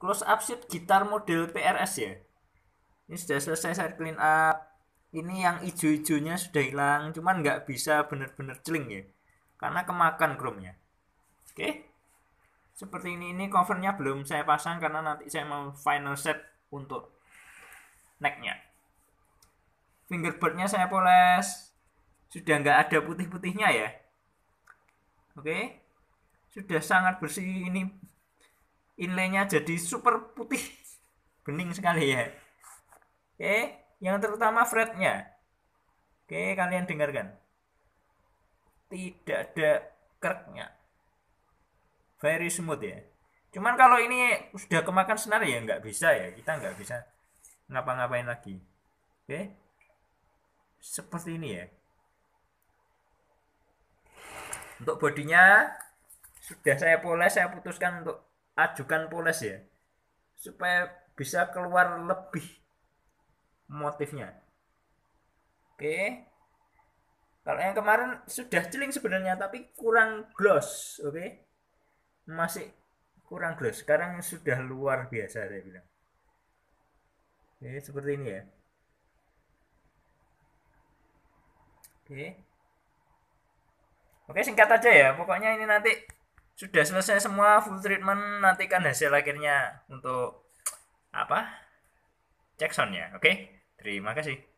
close up sheet gitar model PRS ya ini sudah selesai saya clean up ini yang hijau ijonya sudah hilang cuman nggak bisa bener-bener celing ya karena kemakan chrome-nya oke seperti ini ini covernya belum saya pasang karena nanti saya mau final set untuk necknya fingerboardnya saya poles sudah nggak ada putih-putihnya ya oke sudah sangat bersih ini inlaynya jadi super putih bening sekali ya oke yang terutama fretnya oke kalian dengarkan tidak ada kerknya very smooth ya cuman kalau ini sudah kemakan senar ya nggak bisa ya kita nggak bisa ngapa-ngapain lagi oke seperti ini ya untuk bodinya sudah saya poles saya putuskan untuk ajukan Poles ya supaya bisa keluar lebih motifnya oke kalau yang kemarin sudah celing sebenarnya tapi kurang gloss oke masih kurang gloss sekarang sudah luar biasa saya bilang oke seperti ini ya oke oke singkat aja ya pokoknya ini nanti sudah selesai semua full treatment nantikan hasil akhirnya untuk apa cek soundnya oke okay? terima kasih